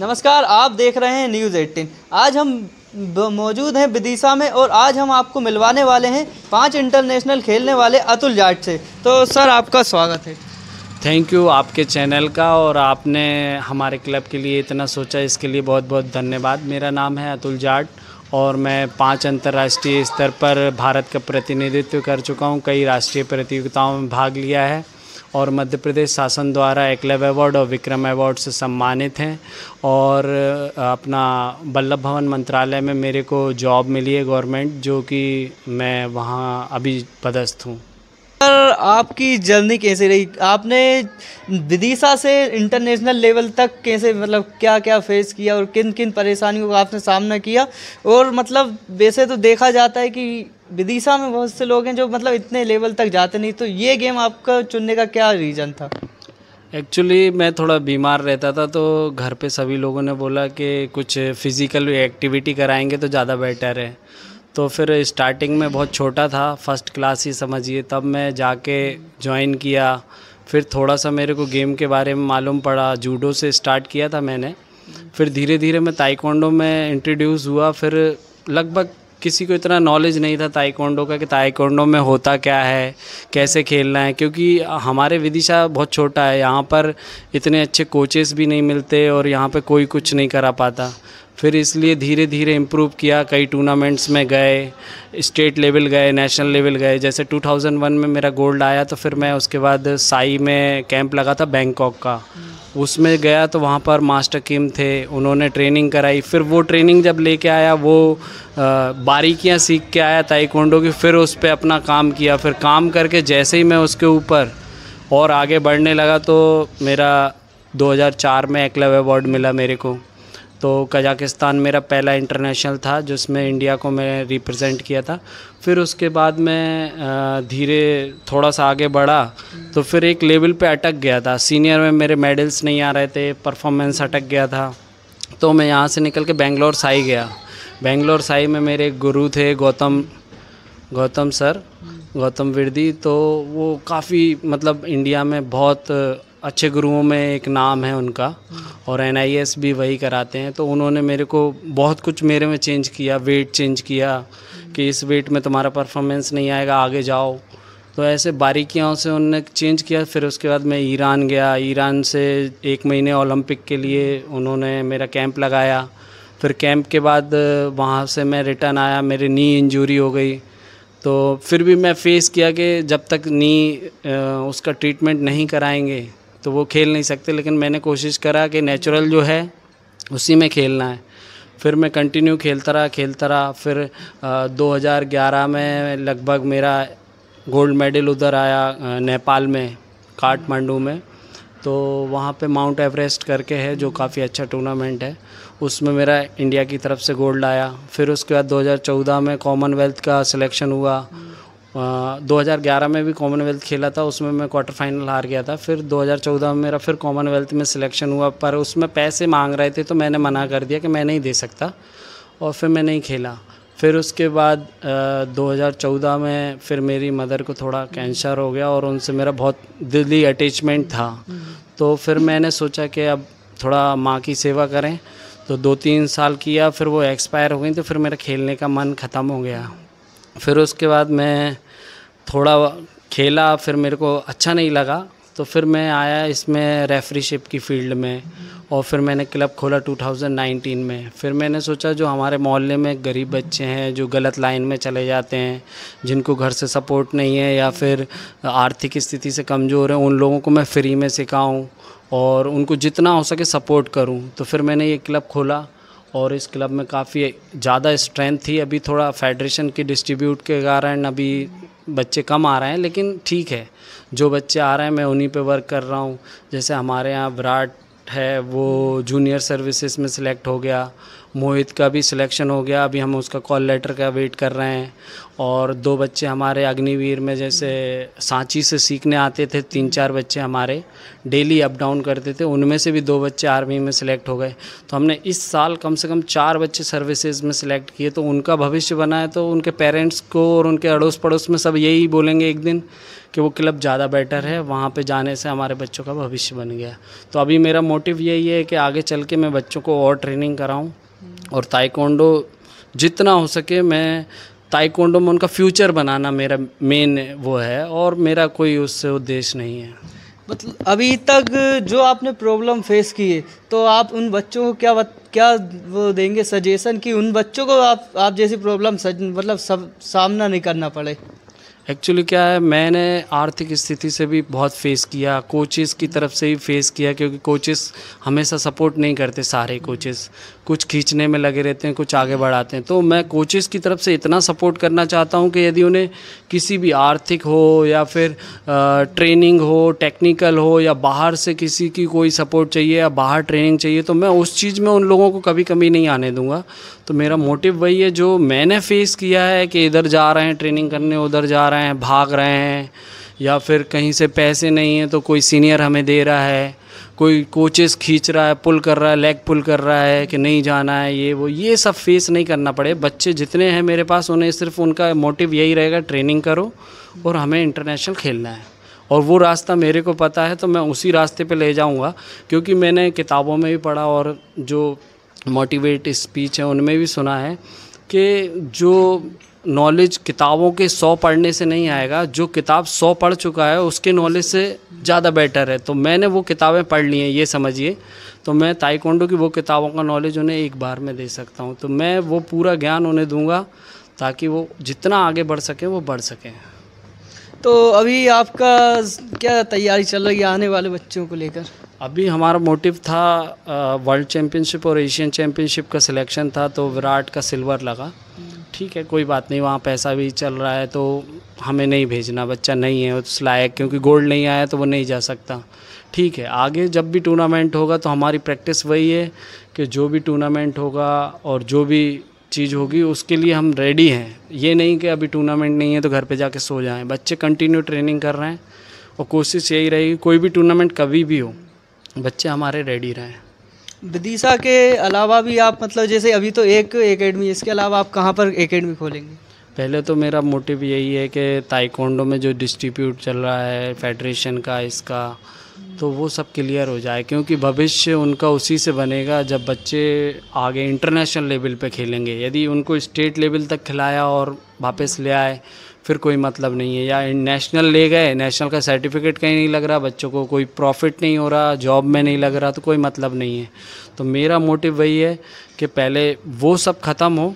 नमस्कार आप देख रहे हैं न्यूज़ एटीन आज हम मौजूद हैं विदिशा में और आज हम आपको मिलवाने वाले हैं पांच इंटरनेशनल खेलने वाले अतुल जाट से तो सर आपका स्वागत है थैंक यू आपके चैनल का और आपने हमारे क्लब के लिए इतना सोचा इसके लिए बहुत बहुत धन्यवाद मेरा नाम है अतुल जाट और मैं पांच अंतर्राष्ट्रीय स्तर पर भारत का प्रतिनिधित्व कर चुका हूँ कई राष्ट्रीय प्रतियोगिताओं में भाग लिया है और मध्य प्रदेश शासन द्वारा एकलव्य अवार्ड और विक्रम अवार्ड से सम्मानित हैं और अपना बल्लभ भवन मंत्रालय में मेरे को जॉब मिली है गवर्नमेंट जो कि मैं वहाँ अभी पदस्थ हूँ सर आपकी जर्नी कैसे रही आपने विदिशा से इंटरनेशनल लेवल तक कैसे मतलब क्या क्या फेस किया और किन किन परेशानियों का आपने सामना किया और मतलब वैसे तो देखा जाता है कि विदिशा में बहुत से लोग हैं जो मतलब इतने लेवल तक जाते नहीं तो ये गेम आपका चुनने का क्या रीज़न था एक्चुअली मैं थोड़ा बीमार रहता था तो घर पे सभी लोगों ने बोला कि कुछ फिज़िकल एक्टिविटी कराएंगे तो ज़्यादा बेटर है तो फिर स्टार्टिंग में बहुत छोटा था फर्स्ट क्लास ही समझिए तब मैं जाके ज्वाइन किया फिर थोड़ा सा मेरे को गेम के बारे में मालूम पड़ा जूडो से स्टार्ट किया था मैंने फिर धीरे धीरे मैं ताइकोंडो में इंट्रोड्यूस हुआ फिर लगभग किसी को इतना नॉलेज नहीं था ताइकोंडो का कि ताइकोंडो में होता क्या है कैसे खेलना है क्योंकि हमारे विदिशा बहुत छोटा है यहाँ पर इतने अच्छे कोचेस भी नहीं मिलते और यहाँ पर कोई कुछ नहीं करा पाता फिर इसलिए धीरे धीरे इम्प्रूव किया कई टूर्नामेंट्स में गए स्टेट लेवल गए नेशनल लेवल गए जैसे 2001 में, में मेरा गोल्ड आया तो फिर मैं उसके बाद साई में कैंप लगा था बैंकॉक का उसमें गया तो वहाँ पर मास्टर किम थे उन्होंने ट्रेनिंग कराई फिर वो ट्रेनिंग जब लेके आया वो बारीकियाँ सीख के आया ताइकोंडो की फिर उस पर अपना काम किया फिर काम करके जैसे ही मैं उसके ऊपर और आगे बढ़ने लगा तो मेरा 2004 में एकलव अवार्ड मिला मेरे को तो कजाकिस्तान मेरा पहला इंटरनेशनल था जिसमें इंडिया को मैं रिप्रेजेंट किया था फिर उसके बाद मैं धीरे थोड़ा सा आगे बढ़ा तो फिर एक लेवल पे अटक गया था सीनियर में मेरे मेडल्स नहीं आ रहे थे परफॉर्मेंस अटक गया था तो मैं यहाँ से निकल के बेंगलोर साई गया बेंगलोर साई में मेरे गुरु थे गौतम गौतम सर गौतम विरदी तो वो काफ़ी मतलब इंडिया में बहुत अच्छे गुरुओं में एक नाम है उनका और एन भी वही कराते हैं तो उन्होंने मेरे को बहुत कुछ मेरे में चेंज किया वेट चेंज किया कि इस वेट में तुम्हारा परफॉर्मेंस नहीं आएगा आगे जाओ तो ऐसे बारीकियों से उनने चेंज किया फिर उसके बाद मैं ईरान गया ईरान से एक महीने ओलंपिक के लिए उन्होंने मेरा कैंप लगाया फिर कैंप के बाद वहाँ से मैं रिटर्न आया मेरी नी इंजरी हो गई तो फिर भी मैं फेस किया कि जब तक नी उसका ट्रीटमेंट नहीं कराएंगे तो वो खेल नहीं सकते लेकिन मैंने कोशिश करा कि नेचुरल जो है उसी में खेलना है फिर मैं कंटिन्यू खेलता रहा खेलता रहा फिर आ, 2011 में लगभग मेरा गोल्ड मेडल उधर आया नेपाल में काठमांडू में तो वहाँ पे माउंट एवरेस्ट करके है जो काफ़ी अच्छा टूर्नामेंट है उसमें मेरा इंडिया की तरफ से गोल्ड आया फिर उसके बाद 2014 में कॉमनवेल्थ का सिलेक्शन हुआ 2011 में भी कॉमनवेल्थ खेला था उसमें मैं क्वार्टर फाइनल हार गया था फिर 2014 में मेरा फिर कॉमनवेल्थ में सिलेक्शन हुआ पर उसमें पैसे मांग रहे थे तो मैंने मना कर दिया कि मैं नहीं दे सकता और फिर मैं नहीं खेला फिर उसके बाद 2014 में फिर मेरी मदर को थोड़ा कैंसर हो गया और उनसे मेरा बहुत दिली अटैचमेंट था तो फिर मैंने सोचा कि अब थोड़ा माँ की सेवा करें तो दो तीन साल किया फिर वो एक्सपायर हो गई तो फिर मेरा खेलने का मन ख़त्म हो गया फिर उसके बाद मैं थोड़ा खेला फिर मेरे को अच्छा नहीं लगा तो फिर मैं आया इसमें रेफरीशिप की फील्ड में और फिर मैंने क्लब खोला 2019 में फिर मैंने सोचा जो हमारे मोहल्ले में गरीब बच्चे हैं जो गलत लाइन में चले जाते हैं जिनको घर से सपोर्ट नहीं है या फिर आर्थिक स्थिति से कमज़ोर है उन लोगों को मैं फ्री में सिखाऊँ और उनको जितना हो सके सपोर्ट करूँ तो फिर मैंने ये क्लब खोला और इस क्लब में काफ़ी ज़्यादा स्ट्रेंथ थी अभी थोड़ा फेडरेशन की डिस्ट्रीब्यूट के कारण अभी बच्चे कम आ रहे हैं लेकिन ठीक है जो बच्चे आ रहे हैं मैं उन्हीं पे वर्क कर रहा हूँ जैसे हमारे यहाँ विराट है वो जूनियर सर्विसेज में सिलेक्ट हो गया मोहित का भी सिलेक्शन हो गया अभी हम उसका कॉल लेटर का वेट कर रहे हैं और दो बच्चे हमारे अग्निवीर में जैसे सांची से सीखने आते थे तीन चार बच्चे हमारे डेली अप डाउन करते थे उनमें से भी दो बच्चे आर्मी में सिलेक्ट हो गए तो हमने इस साल कम से कम चार बच्चे सर्विसेज में सिलेक्ट किए तो उनका भविष्य बना है तो उनके पेरेंट्स को और उनके अड़ोस पड़ोस में सब यही बोलेंगे एक दिन कि वो क्लब ज़्यादा बेटर है वहाँ पे जाने से हमारे बच्चों का भविष्य बन गया तो अभी मेरा मोटिव यही है कि आगे चल के मैं बच्चों को और ट्रेनिंग कराऊँ और ताइकोंडो जितना हो सके मैं ताइकोंडो में उनका फ्यूचर बनाना मेरा मेन वो है और मेरा कोई उससे उद्देश्य नहीं है मतलब अभी तक जो आपने प्रॉब्लम फेस की है तो आप उन बच्चों को क्या बत, क्या वो देंगे सजेशन कि उन बच्चों को आप आप जैसी प्रॉब्लम मतलब सब सामना नहीं करना पड़े एक्चुअली क्या है मैंने आर्थिक स्थिति से भी बहुत फेस किया कोचेस की तरफ से भी फेस किया क्योंकि कोचेस हमेशा सपोर्ट नहीं करते सारे कोचेस कुछ खींचने में लगे रहते हैं कुछ आगे बढ़ाते हैं तो मैं कोचेस की तरफ से इतना सपोर्ट करना चाहता हूं कि यदि उन्हें किसी भी आर्थिक हो या फिर ट्रेनिंग हो टेक्निकल हो या बाहर से किसी की कोई सपोर्ट चाहिए या बाहर ट्रेनिंग चाहिए तो मैं उस चीज़ में उन लोगों को कभी कमी नहीं आने दूंगा तो मेरा मोटिव वही है जो मैंने फेस किया है कि इधर जा रहे हैं ट्रेनिंग करने उधर जा रहे हैं भाग रहे हैं या फिर कहीं से पैसे नहीं हैं तो कोई सीनियर हमें दे रहा है कोई कोचेस खींच रहा है पुल कर रहा है लेग पुल कर रहा है कि नहीं जाना है ये वो ये सब फेस नहीं करना पड़े बच्चे जितने हैं मेरे पास उन्हें सिर्फ उनका मोटिव यही रहेगा ट्रेनिंग करो और हमें इंटरनेशनल खेलना है और वो रास्ता मेरे को पता है तो मैं उसी रास्ते पे ले जाऊंगा क्योंकि मैंने किताबों में भी पढ़ा और जो मोटिवेट स्पीच है उनमें भी सुना है कि जो नॉलेज किताबों के सौ पढ़ने से नहीं आएगा जो किताब सौ पढ़ चुका है उसके नॉलेज से ज़्यादा बेटर है तो मैंने वो किताबें पढ़ ली हैं ये समझिए तो मैं ताइकोंडो की वो किताबों का नॉलेज उन्हें एक बार में दे सकता हूँ तो मैं वो पूरा ज्ञान उन्हें दूंगा ताकि वो जितना आगे बढ़ सकें वो बढ़ सकें तो अभी आपका क्या तैयारी चल रही है आने वाले बच्चों को लेकर अभी हमारा मोटिव था वर्ल्ड चैम्पियनशिप और एशियन चैम्पियनशिप का सिलेक्शन था तो विराट का सिल्वर लगा ठीक है कोई बात नहीं वहाँ पैसा भी चल रहा है तो हमें नहीं भेजना बच्चा नहीं है उस लायक क्योंकि गोल्ड नहीं आया तो वो नहीं जा सकता ठीक है आगे जब भी टूर्नामेंट होगा तो हमारी प्रैक्टिस वही है कि जो भी टूर्नामेंट होगा और जो भी चीज़ होगी उसके लिए हम रेडी हैं ये नहीं कि अभी टूर्नामेंट नहीं है तो घर पे जाके सो जाएं बच्चे कंटिन्यू ट्रेनिंग कर रहे हैं और कोशिश यही रहेगी कोई भी टूर्नामेंट कभी भी हो बच्चे हमारे रेडी रहें विदिशा के अलावा भी आप मतलब जैसे अभी तो एक एकेडमी इसके अलावा आप कहाँ पर एकेडमी खोलेंगे पहले तो मेरा मोटिव यही है कि ताइकोंडो में जो डिस्ट्रीब्यूट चल रहा है फेडरेशन का इसका तो वो सब क्लियर हो जाए क्योंकि भविष्य उनका उसी से बनेगा जब बच्चे आगे इंटरनेशनल लेवल पे खेलेंगे यदि उनको स्टेट लेवल तक खिलाया और वापस ले आए फिर कोई मतलब नहीं है या नेशनल ले गए नेशनल का सर्टिफिकेट कहीं नहीं लग रहा बच्चों को कोई प्रॉफिट नहीं हो रहा जॉब में नहीं लग रहा तो कोई मतलब नहीं है तो मेरा मोटिव वही है कि पहले वो सब ख़त्म हो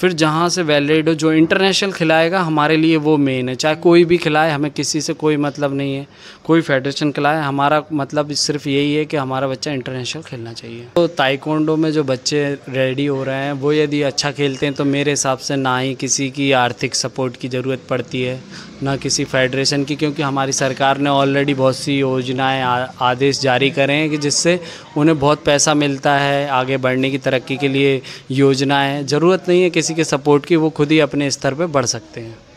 फिर जहाँ से वैलिड हो जो इंटरनेशनल खिलाएगा हमारे लिए वो मेन है चाहे कोई भी खिलाए हमें किसी से कोई मतलब नहीं है कोई फेडरेशन खिलाए हमारा मतलब सिर्फ यही है कि हमारा बच्चा इंटरनेशनल खेलना चाहिए तो ताइकोंडो में जो बच्चे रेडी हो रहे हैं वो यदि अच्छा खेलते हैं तो मेरे हिसाब से ना ही किसी की आर्थिक सपोर्ट की ज़रूरत पड़ती है ना किसी फेडरेशन की क्योंकि हमारी सरकार ने ऑलरेडी बहुत सी योजनाएं आदेश जारी करे हैं कि जिससे उन्हें बहुत पैसा मिलता है आगे बढ़ने की तरक्की के लिए योजनाएं ज़रूरत नहीं है किसी के सपोर्ट की वो खुद ही अपने स्तर पर बढ़ सकते हैं